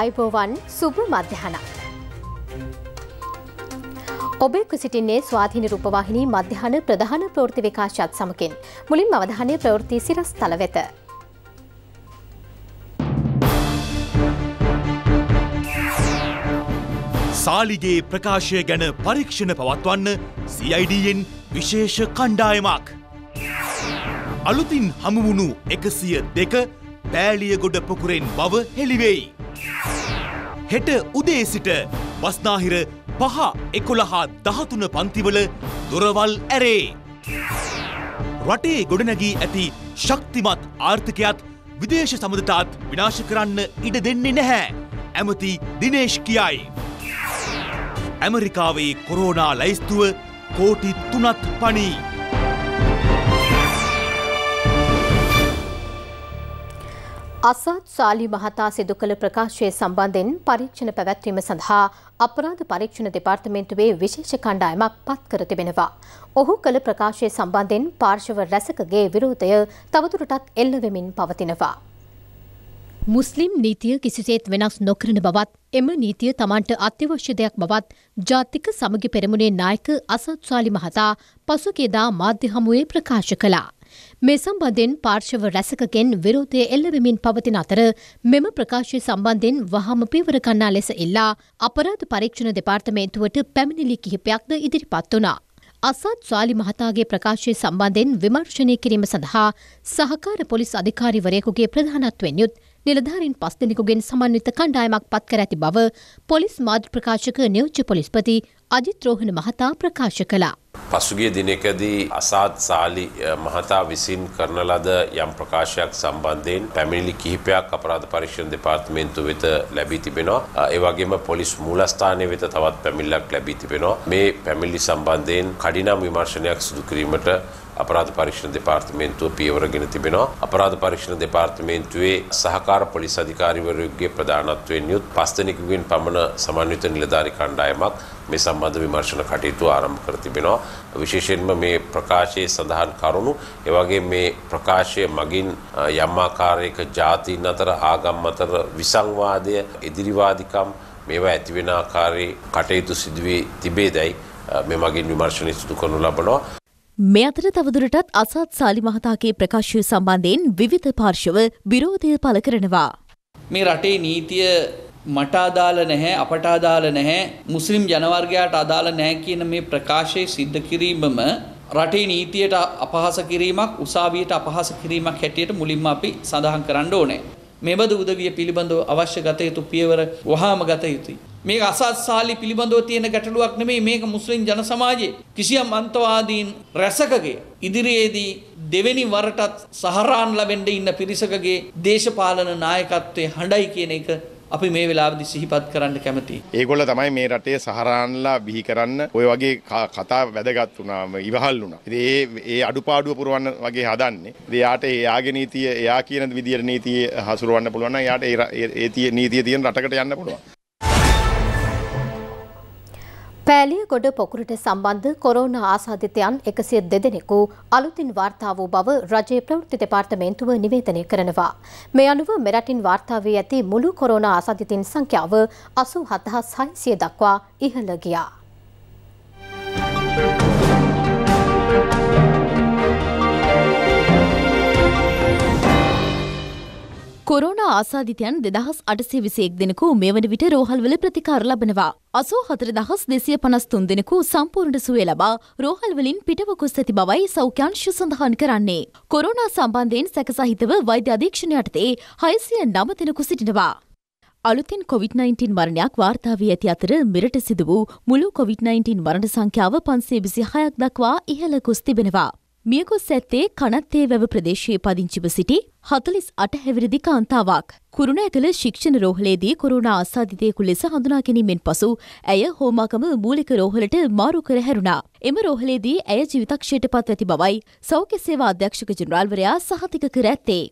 අයිබෝවන් සුබ මධ්‍යහනක්. ඔබෙක් සිටින්නේ ස්වාධීන රූපවාහිනී මධ්‍යහන ප්‍රධාන ප්‍රෘති විකාශත් සමකින් මුලින් අවධානය ප්‍රවෘති සිරස් තල වෙත. සාලිගේ ප්‍රකාශය ගැන පරීක්ෂණ පවත්වන්න CIDෙන් විශේෂ කණ්ඩායමක්. අලුතින් හමුවුණු එකසිය දෙක පෑලියගොඩ පොකුරෙන් බව හෙළිවෙයි. හෙට උදේ සිට බස්නාහිර පහ එකොළහා දහතුන පන්තිවල දොරවල් ඇරේ. රටේ ගොඩනැගී ඇති ශක්තිමත් ආර්ථිකයත් විදේශ සමඳතාත් විනාශ කරන්න ඉඩ දෙන්නේ නැහැ. ඇමති දිනේශ් කියයි. ඇමරිකාවේ කොරෝනා ලැයිස්තුව කෝටි තුනත් පනී. අසත් සාලි මහතා සිදු කළ ප්‍රකාශය සම්බන්ධයෙන් පරීක්ෂණ පැවැත්වීම සඳහා අපරාධ පරීක්ෂණ දෙපාර්තමේන්තුවේ විශේෂ කණ්ඩායමක් පත් කර තිබෙනවා. ඔහු කළ ප්‍රකාශය සම්බන්ධයෙන් පාර්ශව රැසකගේ විරෝධය තවදුරටත් එල්ල වෙමින් පවතිනවා. මුස්ලිම් නීතිය කිසිසේත් වෙනස් නොකරන බවත් එම නීතිය තමන්ට අත්‍යවශ්‍ය දෙයක් බවත් ජාතික සමගි පෙරමුණේ නායක අසත් සාලි මහතා පසුකෙදා මාධ්‍ය හමුවේ ප්‍රකාශ කළා. මේ සම්බන්ධයෙන් පාර්ශව රැසකගෙන් විරෝධය එල්ලවෙමින් පවතින අතර මෙම ප්‍රකාශය සම්බන්ධයෙන් වහම පීවර කන්නා ලෙස ඉල්ලා අපරාධ පරීක්ෂණ දෙපාර්තමේන්තුවට පැමිණිලි කිහිපයක්ද ඉදිරිපත් වනා. අසත් සාලි මහතාගේ ප්‍රකාශය සම්බන්ධයෙන් විමර්ශනය කිරීම සඳහා සහකාර පොලිස් අධිකාරිවරයෙකුගේ ප්‍රධානත්වෙන් යුත් නිලධාරින් පස් දෙනෙකුගෙන් සමන්විත කණ්ඩායමක් පත් කර ඇති බව පොලිස් මාධ්‍ය ප්‍රකාශක නියෝජ්‍ය පොලිස්පති අජිත් රෝහණ මහතා ප්‍රකාශ කළා. පසුගිය දිනකදී අසාත් සාලි මහතා විසින් කරන ලද යම් ප්‍රකාශයක් සම්බන්ධයෙන් පැමිණිලි කිහිපයක් අපරාධ පරීක්ෂණ දෙපාර්තමේන්තුව වෙත ලැබී තිබෙනවා. ඒ වගේම පොලිස් මූලස්ථානය වෙත තවත් පැමිණිල්ලක් ලැබී තිබෙනවා. මේ පැමිණිලි සම්බන්ධයෙන් කඩිනම් විමර්ශනයක් සිදු කිරීමට අපරාධ පරීක්ෂණ දෙපාර්තමේන්තුව පියවරගෙන තිබෙනවා. අපරාධ පරීක්ෂණ දෙපාර්තමේන්තුවේ සහකාර පොලිස් අධිකාරිවරයෙකුගේ ප්‍රධානත්වයෙන් යුත් පස්දෙනෙකුගෙන් පමණ සමන්විත නිලධාරි කණ්ඩායමක් මේ සම්බන්ධ විමර්ශන කටයුතු ආරම්භ කර තිබෙනවා විශේෂයෙන්ම මේ ප්‍රකාශයේ සඳහන් කරුණු එවගේ මේ ප්‍රකාශය මගින් යම් ආකාරයක ජාතීන් අතර ආගම් අතර විසංවාදය ඉදිරිවාදිකම් මේවා ඇතිවෙන ආකාරයේ කටයුතු සිදුවේ තිබේදයි මේ මගින් විමර්ශනය සිදු කරනු ලබනවා මේ අතර තවදුරටත් අසත් සාලි මහතාගේ ප්‍රකාශය සම්බන්ධයෙන් විවිධ පාර්ශව විරෝධය පළ කරනවා මේ රටේ නීතිය මට අදාළ නැහැ අපට අදාළ නැහැ මුස්ලිම් ජනවර්ගයාට අදාළ නැහැ කියන මේ ප්‍රකාශය සිද්ධ කිරීමම රටේ නීතියට අපහාස කිරීමක් උසාවියට අපහාස කිරීමක් හැටියට මුලින්ම අපි සඳහන් කරන්න ඕනේ. මෙබඳු උදවිය පිළිබඳව අවශ්‍ය ගත යුතු පියවර වහාම ගත යුතුයි. මේක අසත්සාලි පිළිබඳව තියෙන ගැටලුවක් නෙමෙයි මේක මුස්ලිම් ජන සමාජයේ කිසියම් අන්තවාදීන් රැසකගේ ඉදිරියේදී දෙවෙනි වරටත් සහරාන් ලබෙන්න ඉන්න පිරිසකගේ දේශපාලන නායකත්වයේ හඬයි කියන එක අපි මේ වෙලාවේදී සිහිපත් කරන්න කැමතියි. ඒගොල්ල තමයි මේ රටේ සහරාන්ලා බිහි කරන්න ඔය වගේ කතා වැදගත් වුණා ඉවහල් වුණා. ඉතින් ඒ ඒ අඩුපාඩුව පුරවන්න වගේ හදන්නේ. ඉතින් යාට එයාගේ නීතිය එයා කියන විදියට නීතිය හසුරවන්න පුළුවන් නම් යාට ඒ නීතිය තියෙන රටකට යන්න පුළුවන්. පෑලියගොඩ පොකුරට සම්බන්ධ කොරෝනා ආසාධිතයන් එකසිය දෙදෙනෙකු අලුතින් වාර්තා වූ බව රජයේ ප්‍රවෘත්ති දෙපාර්තමේන්තුව නිවේදනය කරනවා. මේ අනුව මෙරටින් වාර්තා වී ඇති මුළු කොරෝනා ආසාධිතින් සංඛ්‍යාව අසූ හතහස් හයිසිය දක්වා ඉහළ ගියා. කොරෝනා ආසාධිතයන් දෙදහස් අටසේ විසයෙක් දෙනෙකු මෙවන විට රෝහල්වල ප්‍රතිකාර ලබනවා. අසූ හතර දහස් දෙසිය පනස්තුන් දෙනෙකු සම්පූර්ණ සුවය ලබා රෝහල්වලින් පිටවකුස් ඇති බවයි සෞඛ්‍යංශ සඳහන් කරන්නේ. කොරෝනා සම්බන්ධයෙන් සැකසහිතව වෛද්‍ය අධීක්ෂණ යටතේ හයසිය නම දෙනෙකු සිටිනවා. අලුතෙන් කොවිD-19 මරණයක් වාර්තා වී ඇති අතර මෙරට සිදු වූ මුළු කොවිD-19 මරණ සංඛ්‍යාව පන්සේ විසි හයක් දක්වා ඉහළ කුස් තිබෙනවා. මියගොස් ඇත්තේ කනත්තේ වැව ප්‍රදේශයේ පදිංචිව සිටි හතලිස් අට හැවිරිදි කාන්තාවක්. කුරුණ ඇගල ශික්ෂණ රෝහලේදී කොරුණ අසාධිතයකු ලෙස හඳුනා ගැනීමෙන් පසු ඇය හෝමාකම මූලික රෝහලට මාරු කර හැරුණා. එම රෝහලේදී ඇය ජීවිතක්ෂයට පත් ඇති බවයි සෞඛ්‍ය සේවා අධ්‍යක්ෂක ජනරාල්වරයා සහතික කර ඇත්තේ.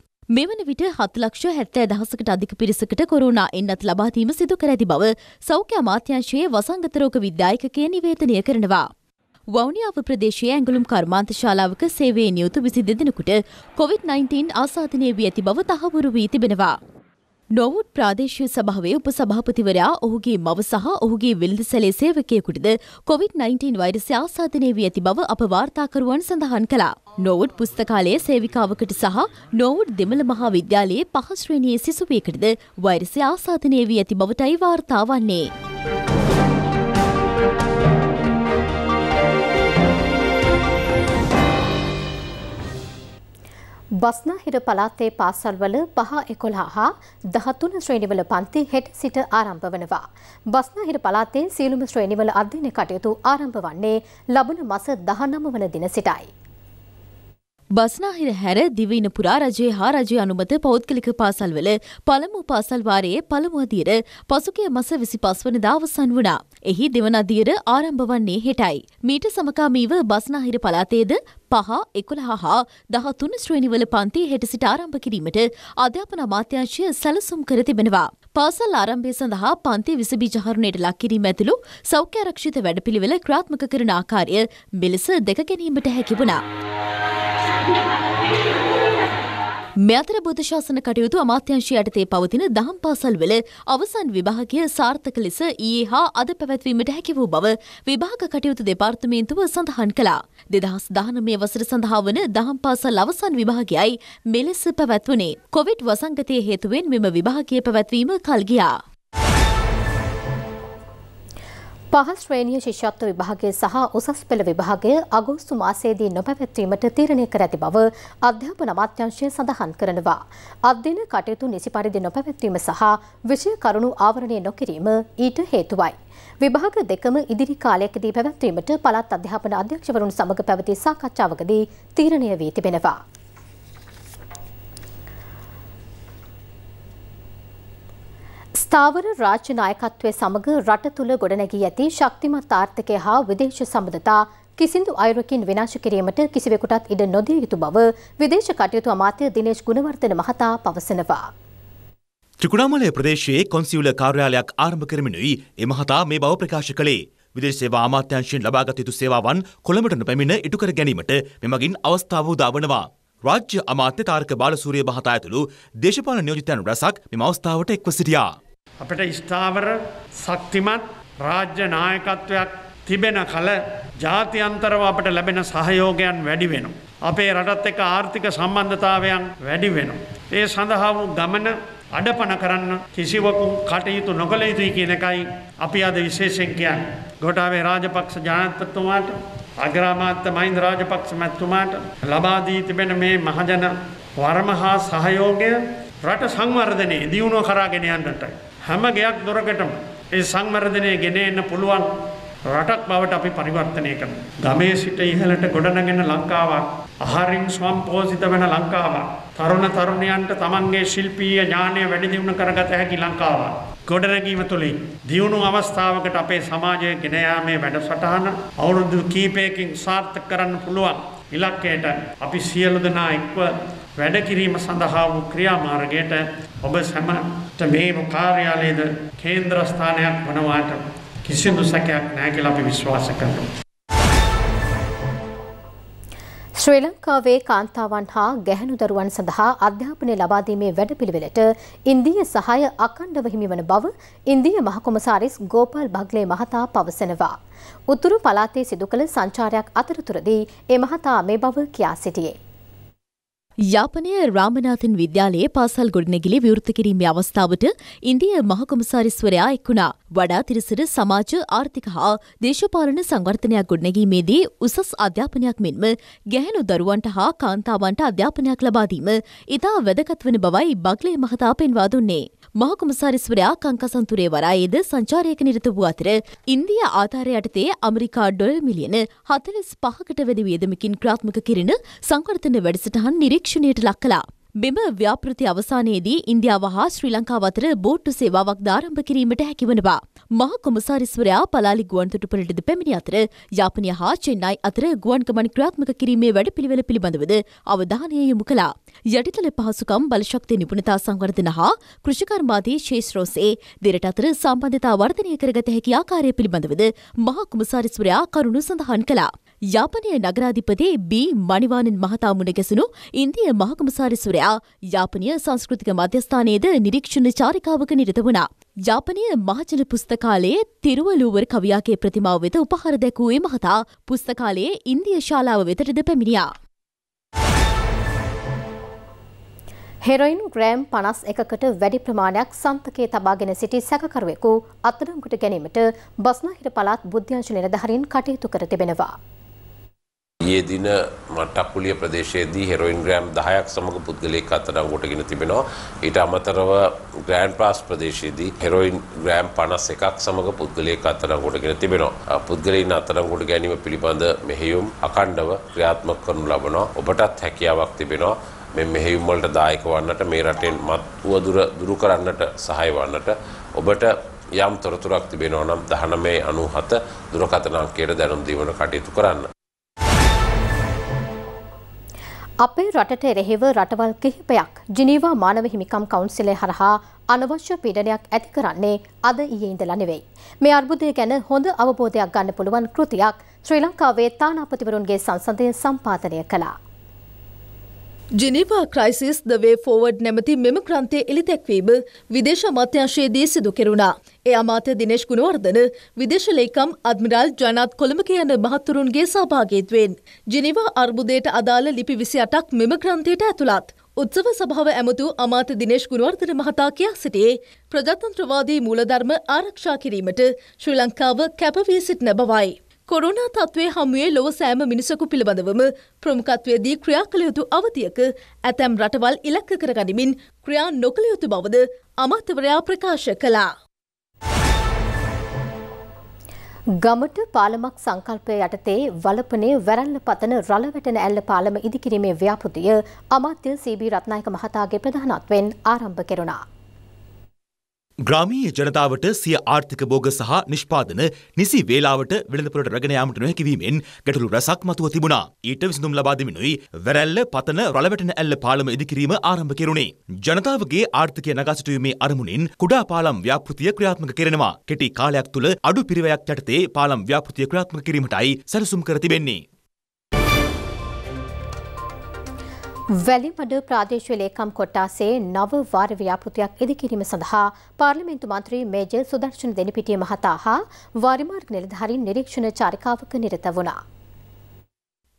මෙවන විට හතලක්ෂ හැත්තෑ දහසකට අධික පිරිසකට කොරුණා එන්නත් ලබාදීම සිදු කර ඇති බව සෞඛ්‍ය අමාත්‍යංශයේ වසංගතරෝග විද්‍යායකකය නිවේදනය කරනවා. වවුනියාව ප්‍රදේශයේ ඇඟලුම් කර්මාන්ත ශාලාවක සේවයේ නියුතු විසි දෙදෙනකුට කොවිD-19 ආසාධනය වී ඇති බව තහවුරු වී තිබෙනවා. නොවුත් ප්‍රාදේශය සභාවේ උපසභාපතිවරයා ඔහුගේ මව සහ ඔහුගේ වෙළඳසැලේ සේවකයෙකුටද කොවිD-19 වෛරසය ආසාධනය වී ඇති බව අප වාර්තාකරුවන් සඳහන් කළා. නොවුඩ් පුස්තකාලයේ සේවිකාවකට සහ නොවුඩ් දෙමළ මහා විද්‍යාලයේ පහශ්‍රේණයේ සිසුවියකටද වෛරසය ආසාධනය වී ඇති බවටයි වාර්තා වන්නේ. බස්නාහිර පළාතේ පාසල්වල පහ එකොළහ හා දහතුන ශ්‍රේණිවල පන්ති හෙට සිට ආරම්භ වනවා. බස්නාහිර පළාතේ සියලුම ශ්‍රේණිවල අධ්‍යයන කටයුතු ආරම්භ වන්නේ ලබන මස දහනම වන දින සිටයි. බස්නාහිර හැර දිවයින පුරා රජයේ හා රජය අනුමත පෞද්ගලික පාසල්වල පළමු පාසල් වාරයේ පළමු අදියර පසුගිය මස 25 වෙනිදා අවසන් වුණා. එහි දෙවන අදියර ආරම්භ වන්නේ හෙටයි. මීට සමකාමීව බස්නාහිර පළාතේද පහ එකොළහ හා දහතුන ශ්‍රේණිවල පන්ති හෙට සිට ආරම්භ කිරීමට අධ්‍යාපන අමාත්‍යංශය සැලසුම් කර තිබෙනවා. පාසල් ආරම්භය සඳහා පන්ති විසබීජහරුණයට ලක් කිරීම ඇතුළු සෞඛ්‍ය ආරක්ෂිත වැඩපිළිවෙල ක්‍රාත්මක කරන ආකාරය මෙලෙස දෙක ගැනීමට හැකි වුණා. මෙතර බුදුශාසන කටයුතු අමාත්‍යංශය යටතේ පවතින දහම් පාසල්වල අවසන් විභාගය සාර්ථක ලෙස ඊයේ හා අද පැවැත්වීමට හැකි වූ බව විභාග කටයුතු දෙපාර්තමේන්තුව සඳහන් කළා. දෙදහස් දානමය වසර සඳහා වන දහම් පාසල් අවසන් විභාගයයි මෙලෙස පැවැත්වුණේ. කොවිඩ් වසංගතය හේතුවෙන් මෙම විභාගය පැවැත්වීම කල්ගියා. පහන් ශ්‍රේණිය ශිෂ්‍යත්ව විභාගය සහ උසස් පෙළ විභාගය අගෝස්තු මාසයේදී නොපැවැත්වීමට තීරණය කර ඇති බව අධ්‍යාපන අමාත්‍යංශය සඳහන් කරනවා. අධ්‍යන කටයුතු නිසි පරිදි නොපැවැත්වීම සහ විෂය කරුණු ආවරණය නොකිරීම ඊට හේතුවයි. විභාග දෙකම ඉදිරි කාලයකදී පැවැත්වීමට පළාත් අධ්‍යාපන අධ්‍යක්ෂවරුන් සමග පැවති සාකච්ඡාවකදී තීරණය වී තිබෙනවා. ස්ථාවර රාජ්‍ය නායකත්වය සමඟ රට තුළ ගොඩනැගී ඇති ශක්තිමත් ආර්ථකය හා විදේශ සබඳතා කිසිදු අයුරකින් විනාශ කිරීමට කිසිවෙකුටත් ඉඩ නොදිය යුතු බව විදේශ කටයුතු අමාත්‍ය දිනේශ් ගුණවර්ධන මහතා පවසනවා. ත්‍රිකුණාමලය ප්‍රදේශයේ කොන්සිවුල කාර්යාලයක් ආරම්භ කරමිනුයි එමහතා මේ බව ප්‍රකාශ කළේ. විදේශ සේවා අමාත්‍යංශයෙන් ලබාගත යුතු සේවාවන් කොළඹට පැමිණ ඉටු කර ගැනීමට මෙමගින් අවස්ථාව උදාවනවා. රාජ්‍ය අමාත්‍ය තාරක බාලසූරිය මහතා ඇතුළු දේශපාලන නියෝජිතයන් රැසක් මෙම අවස්ථාවට එක්ව සිටියා. අපට ස්ථාවර ශක්තිමත් රාජ්‍ය නායකත්වයක් තිබෙන කල ජාතියන්තරව අපට ලැබෙන සහයෝගයන් වැඩි වෙනවා. අපේ රටත් එක්ක ආර්ථික සම්බන්ධතාවයන් වැඩි වෙනවා. ඒ සඳහා වූ ගමන අඩපණ කරන්න කිසිවකු කටයුතු නොකළ යුතුයි කියන එකයි අපි අද විශේෂයෙන් කියන්නේ. ගෝඨාභය රාජපක්ෂ ජනාධිපතිතුමාට අග්‍රාමාත්‍ය මහින්ද රාජපක්ෂ මැතිතුමාට ලබා දී තිබෙන මේ මහජන වර්ම හා සහයෝගය රට සංවර්ධනයේ දියුණුව කරාගෙන යන්නටයි. හැම ගයක් දොරකටම ඒ සංවර්ධනය ගෙන එන්න පුළුවන් රටක් බවට අපි පරිවර්තනය කරමු. ගමේ සිට ඉහළට ගොඩනගෙන ලංකාවක්, ආහාරින් සම්පෝෂිත වෙන ලංකාවක්, තරුණ තරුණියන්ට තමන්ගේ ශිල්පීය ඥානය වැඩි දියුණු කරගත හැකි ලංකාවක්. ගොඩනැගීම තුළින් දියුණු අවස්ථාවකට අපේ සමාජය ගෙන යාමේ වැඩසටහන අවුරුදු කීපයකින් සාර්ථක කරන්න පුළුවන් ඉලක්කයට අපි සියලු දෙනා එක්ව වැඩ කිරීම සඳහා වූ ක්‍රියාමාර්ගයට ඔබ සැම මේම කාර්යාලයේද කේන්ද්‍රස්ථානයක් වනවාට කිසිදු සැකයක් නැහැ කියලා අපි විශ්වාස කරනවා. ශ්‍රී ලංකාවේ කාන්තාවන් හා ගැහැණු දරුවන් සඳහා අධ්‍යාපනය ලබාදීමේ වැඩපිළිවෙලට ඉන්දිය සහාය අකණ්ඩව හිමිවන බව ඉන්දිය මහකොමසාරිස් ගෝපාල් බග්ලේ මහතා පවසනවා. උතුරු පළාතේ සිදු කළ සංචාරයක් අතරතුරදී ඒ මහතා මේ බව කියා සිටියේ. යාපනය රාමනාතන් විද්‍යාලයේ පාසල් ගොඩනැගිලි විවෘත කිරීමේ අවස්ථාවට ඉන්දිය මහකොමසාරිස්වරයා එක්ුණා. වඩා තිරිසර සමාජ ආර්ථික හා දේශපාලන සංවර්ධනයක් ගොඩනැගීමේදී උසස් අධ්‍යාපනයක් මෙන්ම ගැහැණු දරුවන්ට හා කාන්තාවන්ට අධ්‍යාපනයක් ලබාදීම ඉතා වැදගත් වන බවයි බග්ලේ මහතා පෙන්වා දුන්නේ. මහකොමසාරිස්වරයා කංකසන්තුරේ වරායේද සංචාරයක නිරත වූ අතර ඉන්දිය ආධාරය යටතේ අමරිකා ඩොල් මිලියන හතලිස් පහකට වැඩි වියදමකින් ක්‍රාත්මක කිරෙන සංවර්ධන වැඩසටහන් නිරීක්ෂ පරීක්ෂණයට ලක් කලා. මෙම ව්‍යාපෘති අවසානයේදී ඉන්දියාව හා ශ්‍රී ලංකාව අතර බෝට්ටු සේවාවක් ධාරම්භ කිරීමට හැකිවනවා. මහ කොමසාරිස්වරයා පලාලි ගුවන්තොටුපළටද පැමිණි අතර යාපනය හා චෙන්නයි අතර ගුවන් ගමන් ක්‍රාත්මක කිරීමේ වැඩපිළිවෙල පිළිබඳවද අවධානය යොමු කළා. යටිතල පහසුකම් බලශක්ති නිපුණතා සංවර්ධන හා කෘෂිකර්මාදී ශේෂ්‍රෝසේ දෙරට අතර සම්බන්ධතා වර්ධනය කරගත හැකි ආකාරය පිළිබඳවද මහ කොමසාරිස්වරයා කරුණු සඳහන් කළා. යාපනය නගරාධිපති බී මනිවානන් මහතා මුණගැසුණු ඉන්දිය මහකමසාරිස්වරයා යාපනය සංස්කෘතික මධ්‍යස්ථානයේද නිරීක්ෂණ චාරිකාවක නිරත වුණා. යාපනය මහජන පුස්තකාලයේ තිරුවලූවර් කවියාගේ ප්‍රතිමාව වෙත උපහාර දැකූවේ මහතා පුස්තකාලයේ ඉන්දිය ශාලාව වෙතටද පැමිණියා. හෙරොයින් ග්‍රෑම් පනස් එකකට වැඩි ප්‍රමාණයක් සන්තකයේ තබාගෙන සිටි සැකකරුවෙකු අත්අඩංගුවට ගැනීමට බස්නාහිර පළාත් බුද්ධ්‍යංශ නිලධාරීන් කටයුතු කර තිබෙනවා. ඊයේ දින මට්ටක්කුලිය ප්‍රදේශයේදී හෙරොයින් ග්‍රෑම් 10ක් සමග පුද්ගලයෙක් අත්අඩංගුවටගෙන තිබෙනවා. ඊට අමතරව ග්‍රෑන්ඩ් පාස් ප්‍රදේශයේදී හෙරොයින් ග්‍රෑම් 51ක් සමග පුද්ගලයෙක් අත්අඩංගුවටගෙන තිබෙනවා. පුද්ගලයින් අත්අඩංගුවට ගැනීම පිළිබඳ මෙහෙයුම් අඛණ්ඩව ක්‍රියාත්මක කරනු ලබනවා. ඔබටත් හැකියාවක් තිබෙනවා. මෙ මෙහෙයුම් වලට දායක වන්නට මේ රටෙන් මත්ව දුර දුරු කරන්නට සහාය වන්නට ඔබට යම් තොරතුරක් තිබෙනවා නම් 1997 දුරකථන අංකයට දැනුම් දීමන කටයුතු කරන්න. අපේ රටට එරෙහිව රටවල් කිහිපයක් ජිනීවා මානව හිමිකම් කවුන්සිලේ හරහා අනවශ්‍ය පීඩනයක් ඇති කරන්නේ අද ඊයේ ඉඳලා නෙවෙයි. මේ අර්බුදය ගැන හොඳ අවබෝධයක් ගන්න පුළුවන් කෘතියක් ශ්‍රී ලංකාවේ තානාපතිවරුන්ගේ සංසදයෙන් සම්පාදනය කළා. ජිනීවා ක්‍රයිසිස් ද වේ ෆෝවර්ඩ් නැමති මෙම ක්‍රන්ථය එළිදැක්වීම විදේශ අමාත්‍යංශයේදී සිදු කෙරුණා. ඒ අමාත්‍ය දිනේශ් ගුණවර්ධන විදේශ ලේකම් අද්මිරාල් ජනාත් කොළඹක යන මහත්තුරුන්ගේ සහභාගීත්වයෙන් ජිනීවා අර්බුදයට අදාළ ලිපි 28ක් මෙම ග්‍රන්ථයට ඇතුළත්. උත්සව සභාව ඇමතු අමාත්‍ය දිනේශ් ගුණවර්ධන මහතා කියා සිටියේ ප්‍රජාතන්ත්‍රවාදී මූලධර්ම ආරක්ෂා කිරීමට ශ්‍රී ලංකාව කැපවී සිටින බවයි. කොරුණා තත්ත්වය හමුවේ ලොව සෑම මිනිසකු පිළිබඳවම ප්‍රමුඛත්වයේදී ක්‍රියා කළ යුතු අවතියක ඇතැම් රටවල් ඉලක්ක කරගනිමින් ක්‍රියා නොකළ යුතු බවද අමාත්‍යවරයා ප්‍රකාශ කළා. ගමට පාලමක් සංකල්පය යටතේ වලපනේ වැරල්ල පතන රළවැටන ඇල්ල පාලම ඉදිකිරීමේ ව්‍යාපෘතිය අමාත්‍ය සීබී රත්නායක මහතාගේ ප්‍රධානත්වෙන් ආරම්භ කෙරුණා. ග්‍රාමීය ජනතාවට සිය ආර්ථික බෝග සහ නිෂ්පාදන නිසි වේලාවට වෙළඳපොළට රැගෙන යාමට නොහැකිවීමෙන් ගැටලු රැසක් මතුව තිබුණා. ඊට විසඳුම් ලබා දෙමිනුයි වැරැල්ල පතන රළවැටෙන ඇල්ල පාලම ඉදිකිරීම ආරම්භ කෙරුණේ. ජනතාවගේ ආර්ථිකය නගා සිටුවීමේ අරමුණින් කුඩා පාලම් ව්‍යාපෘතිය ක්‍රියාත්මක කරනවා. කෙටි කාලයක් තුළ අඩු පිරිවැයක් යටතේ පාලම් ව්‍යාපෘතිය ක්‍රියාත්මක කිරීමටයි සැලසුම් කර තිබෙන්නේ. වැලිමඩ ප්‍රාදේශීය ලේකම් කොට්ටාසේ නව වාර ව්‍යාපෘතියක් ඉදිකිරීම සඳහා පාර්ලිමේන්තු මන්ත්‍රී මේජර් සුදර්ශන දෙනිපිටිය මහතා හා වාරිමාර්ග නිලධාරීන් නිරීක්ෂණ චාරිකාවක නිරත වුණා.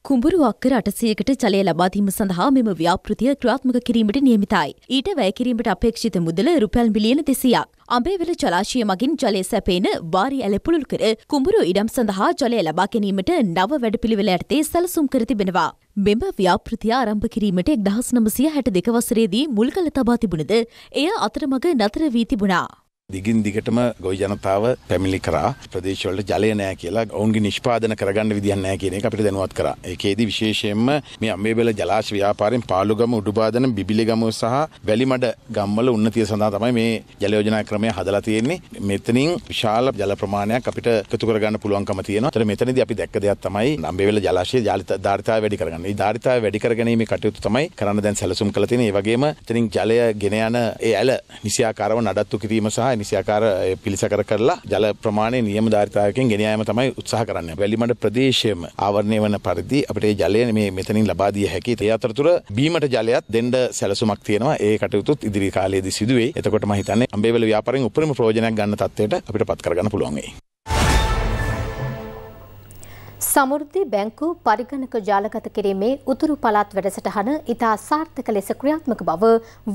කුඹුරු අක්කර අටසයකට ජලය ලබාදීම සඳහා මෙම ව්‍යාපෘතිය ක්‍රාත්මක කිරීමට නියමිතයි. ඊට වැයකිරීමට අපේක්ෂිත මුදල රුපැල් මිලියන දෙසියක්. අඹේවල ජලාශය මගින් ජලය සැපේන වාරි ඇල පුළුල් කර කුඹුරු ඉඩම් සඳහා ජලය ලබා ගැනීමට නව වැඩපිළිවෙල යටතේ සැලසුම් කර තිබෙනවා. මෙම ව්‍යාපෘතිය ආරම්භ කිරීමට එක්දහස් නමසිය හැට දෙක වසරේදී මුල් කළ තබා තිබුණද එය අතරමඟ නතර වී තිබුණා. දිගින් දිගටම ගොවි ජනතාව පැමිලි කරා ප්‍රදේශවලට ජලය නෑ කියලා ඔවුන්ගේ නිෂ්පාදන කරගන්න විදිහක් නෑ කියන එක අපිට දැනුවත් කරා. ඒකේදී විශේෂයෙන්ම මේ අම්බේබල ජලාශ ව්‍යාපාරයෙන් පාලුගම උඩුබාදන බිබිලිගම සහ වැලිමඩ ගම්වල උන්නතිය සඳහා තමයි මේ ජල යෝජනා ක්‍රමය හදලා තියෙන්නේ. මෙතනින් විශාල ජල ප්‍රමාණයක් අපිට එකතු කරගන්න පුළුවන්කම තියෙනවා. ඒතර මෙතනදී අපි දැක්ක දෙයක් තමයි අම්බේබල ජලාශයේ ධාරිතාව වැඩි කරගන්න. මේ ධාරිතාව වැඩි කරගැනීමේ කටයුතු තමයි කරන්න දැන් සැලසුම් කළ තියෙන්නේ. ඒ වගේම එතනින් ජලය ගෙන යන ඒ ඇල නිසියාකාරව නඩත්තු කිරීම සහ නිසියාකාර පිළිසකර කරලා ජල ප්‍රමාණය නියම ධාරිතාවකින් ගෙනයාම තමයි උත්සාහ කරන්න. වැලිමඩ ප්‍රදේශයේම ආවරණය වන පරිදි අපිට ජලය මේ මෙතනින් ලබා දිය හැකි. ඒ අතරතුර බීමට ජලයත් දෙන්න සැලසුමක් තියෙනවා. ඒ කටයුතුත් ඉදිරි කාලයේදී සිදුවේ. එතකොට මම හිතන්නේ අම්බේවල ව්‍යාපාරයෙන් උපරිම ප්‍රයෝජනයක් ගන්න තත්ත්වයට අපිට පත් කරගන්න පුළුවන් වෙයි. සමෘද්ධි බැංකු පරිගණක ජාලගත කිරීමේ උතුරු පළාත් වැඩසටහන ඉතා සාර්ථක ලෙස ක්‍රියාත්මක බව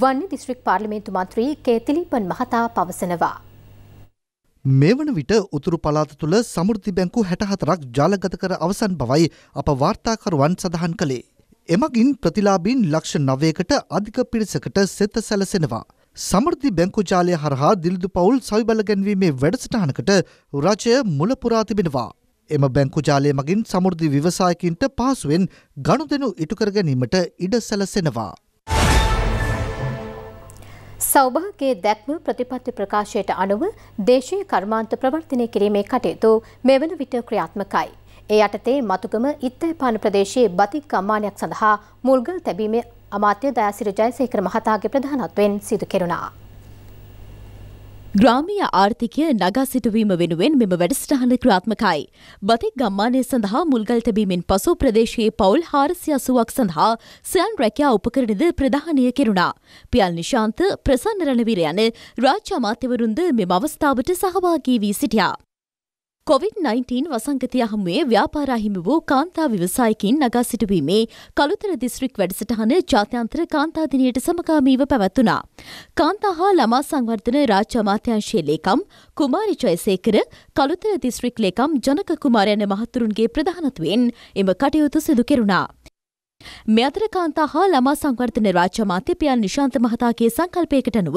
වන්නේ දිස්ත්‍රික් පාර්ලිමේන්තු මන්ත්‍රී කේ තිලිපන් මහතා පවසනවා. මේ වන විට උතුරු පළාත තුළ සමෘද්ධි බැංකු 64ක් ජාලගත කර අවසන් බවයි අප වාර්තාකරුවන් සඳහන් කළේ. එමගින් ප්‍රතිලාභීන් ලක්ෂ 9කට අධික පිරිසකට සෙත සැලසෙනවා. සමෘද්ධි බැංකු ජාලය හරහා දිලිදු පවුල් සවිබල ගැන්වීමේ වැඩසටහනකට රජය මුල පුරා තිබෙනවා. එම බැංකු ජාලය මගින් සමෘද්ධි විවසායකින්ට පහසුවෙන් ගනුදෙනු ඉටුකර ගැනීමට ඉඩ සැලසෙනවා. සෞභාගේ දැක්ම ප්‍රතිපත්ති ප්‍රකාශයට අනුව දේශීය කර්මාන්ත ප්‍රවර්ධනය කිරීමේ කටයුතු මෙවන විට ක්‍රියාත්මකයි. ඒ යටතේ මතුගම ඉත්තේපාන ප්‍රදේශයේ බතික් ගම්මානයක් සඳහා මුල්ගල් තැබීමේ අමාත්‍ය දයාසිර ජයසේකර මහතාගේ ප්‍රධානත්වයෙන් සිදු කෙරුණා. ග්‍රාමීය ආර්ථිකය නගා සිටුවීම වෙනුවෙන් මෙම වැඩසටහන ක්‍රාත්මකයි. බතික් ගම්මානය සඳහා මුල්ගල් තැබීමෙන් පසු ප්‍රදේශයේ පවුල් හාරසි අසුවක් සඳහා සයන් රැකයා උපකරණද ප්‍රධානය කෙරුණා. පියල් නිශාන්ත ප්‍රසන්න රණවිර යන රාජ්‍ය අමාත්‍යවරුන්ද මෙම අවස්ථාවට සහභාගී වී සිටියා. කොවිD-19 වසංගතය හමුවේ ව්‍යාපාරාහිමි වූ කාන්තා විවසායකින් නගා සිටුවීමේ කළුතර දිස්ත්‍රික් වැඩසටහන ජාත්‍යන්තර කාන්තාදිනයට සමගාමීව පැවැත්වුණා. කාන්තා හා ළමා සංවර්ධන රාජ්‍ය අමාත්‍යංශයේ ලේකම් කුමාරි ජයසේකර කළුතර දිස්ත්‍රික් ලේකම් ජනක කුමාරයන මහතුරුන්ගේ ප්‍රධානත්වයෙන් එම කටයුතු සිදු කෙරුණා. මේ අතර කාන්තා හා ළමා සංවර්ධන රාජ්‍ය මාත්‍යපියන් නිශාන්ත මහතාගේ සංකල්පයකට අනුව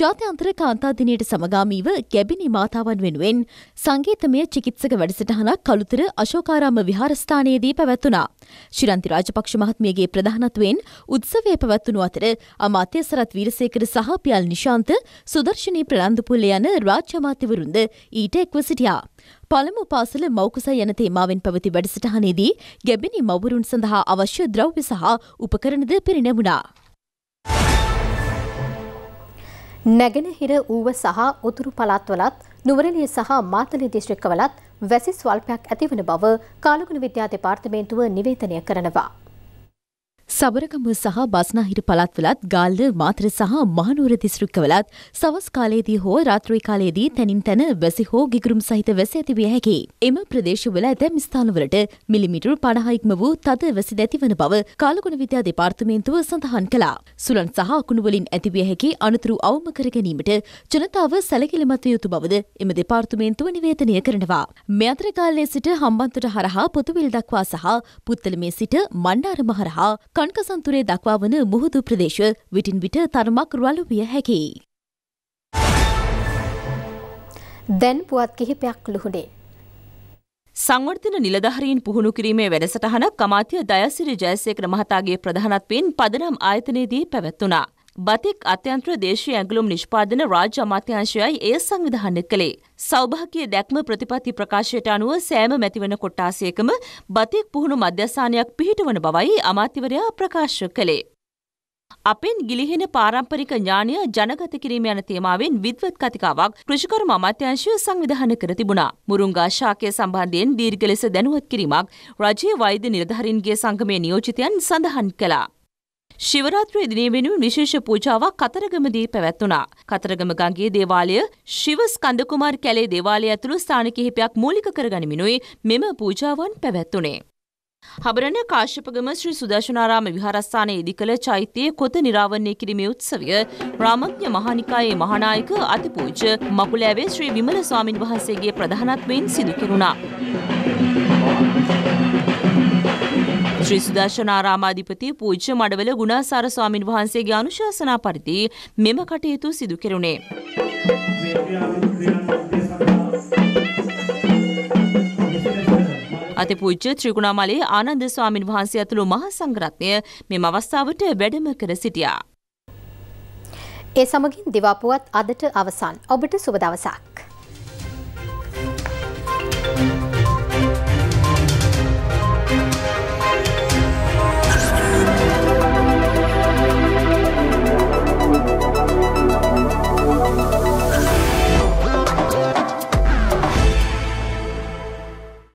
ජාත්‍යන්තර කාන්තා දිනයට සමගාමීව ගැබිනි මාතාවන් වෙනුවෙන් සංගීතමය චිකිත්සක වැඩසටහනක් කළුතර අශෝකාරාම විහාරස්ථානයේදී පැවැත්වුණා. ශිරන්ති රාජපක්ෂ මහත්මියගේ ප්‍රධානත්වයෙන් උත්සවය පැවැත්වුණු අතර අමාත්‍ය සරත් වීරසේකර සහ පියල් නිශාන්ත සුදර්ශනී ප්‍රනන්දුපුල්ල යන රාජ්‍ය අමාත්‍යවරුන්ද ඊට එක්ව සිටියා. පළමු පාසල මෞකුස යන තේමාවෙන් පැවති වැඩසටහනේදී ගැබිනි මවුරුන් සඳහා අවශ්‍ය ද්‍රව්‍ය සහ උපකරණද පිරිනැමුණා. නැගෙනහිර ඌව සහ උතුරු පළාත්වලත් නුවරළිය සහ මාතලේ දිස්ත්‍රික්කවලත් වැසි ස්වල්පයක් ඇතිවන බව කාලගුණ විද්‍යා දෙපාර්තමේන්තුව නිවේදනය කරනවා. සබරකම සහ බස්නාහිර පළත්වලත් ගාල්ල මාතර සහ මහනුවර දිස්ත්‍රික්කවලත් සවස් කාලයේදී හෝ රාත්‍රී කාලයේදී තැනින් තැන වැසි හෝ ගිගුරුම් සහිත වැසි ඇති විය හැකි. එම ප්‍රදේශවල ඇතැම් ස්ථානවලට මිලිමිටර් 50ක්ම වූ තද වැසි දැතිවන බව කාලගුණ විද්‍යා දෙපාර්තමේන්තුව සඳහන් කළා. සුළං සහ අකුණු වලින් ඇති විය හැකි අනතුරු අවම කර ගැනීමට ජනතාව සැලකිලිමත් විය යුතු බවද එම දෙපාර්තමේන්තුව නිවේදනය කරනවා. මේ අතර කාලයේ සිට හම්බන්තොට හරහා පොතුවිල් දක්වා සහ පුත්තලමේ සිට මණ්ඩාරම හරහා කණ්කසන්තුරේ දක්වා වන මුහුදු ප්‍රදේශ විටින් විට තරමක් රළු විය හැකියි. දැන් පුවත් කිහිපයක් ලුහුණේ. සංවර්ධන නිලධහරීන් පුහුණු කිරීමේ වැඩසටහනක් කමාතිය දයසිරි ජයසේකර මහතාගේ ප්‍රධානත්වයෙන් පදනම් ආයතනයේදී පැවැත්වනා. බතික් අත්‍යන්ත්‍ර දේශීය ඇගලුම් නිෂ්පාදන රාජ්‍ය අමාත්‍යංශයයි එය සංවිධානය කළේ. සෞභාග්‍ය දැක්ම ප්‍රතිපත්ති ප්‍රකාශයට අනුව සෑම මැතිවන කොට්ටාසයකම බතික් පුහුණු මධ්‍යස්ථානයක් පිහිටවන බවයි අමාත්‍යවරයා ප්‍රකාශ කළේ. අපෙන් ගිලිහෙන පාරම්පරික ඥානය ජනගත කිරීම යන තේමාවෙන් විද්වත් කතිකාවක් කෘෂිකර්ම අමාත්‍යංශය සංවිධානය කර තිබුණා. මුරුංගා ශාකය සම්බන්ධයෙන් දීර්ඝ ලෙස දැනුවත් කිරීමක් රජයේ වෛද්‍ය නිලධාරීන්ගේ සංගමේ නියෝජිතයන් සඳහන් කළා. ශිවරාත්‍රී දිනය වෙනුවෙන් විශේෂ පූජාවක් කතරගමදී පැවැත්වුණා. කතරගම ගංගේ දේවාලය ශිව ස්කන්ධකුමාර් කැලේ දේවාලය ඇතුළු ස්ථාන කිහිපයක් මූලික කරගනිමිනුයි මෙම පූජාවන් පැවැත්වුණේ. හබරණ කාශ්‍යපගම ශ්‍රී සුදර්ශනාරාම විහාරස්ථානයේ ඉදි කළ චෛත්‍යයේ කොත නිරාවරණය කිරීමේ උත්සවය රාමඥ මහානිකායේ මහානායක අතිපූජ්‍ය මකුලෑවේ ශ්‍රී විමල ස්වාමින් වහන්සේගේ ප්‍රධානත්වයෙන් සිදු කෙරුණා. ශ්‍රී සුදර්ශනාරාමාධිපති පූජ්‍ය මඩවල ගුණාසාර ස්වාමින් වහන්සේගේ අනුශාසනා පරිදි මෙම කටයුතු සිදු කෙරුණේ. අතිපූජ්‍ය ත්‍රිකුණාමලේ ආනන්ද ස්වාමින් වහන්සේ ඇතුළු මහා සංඝරත්නය මෙම අවස්ථාවට වැඩම කර සිටියා. ඒ සමගින් දිවාපුවත් අදට අවසන්. ඔබට සුබ දවසක්.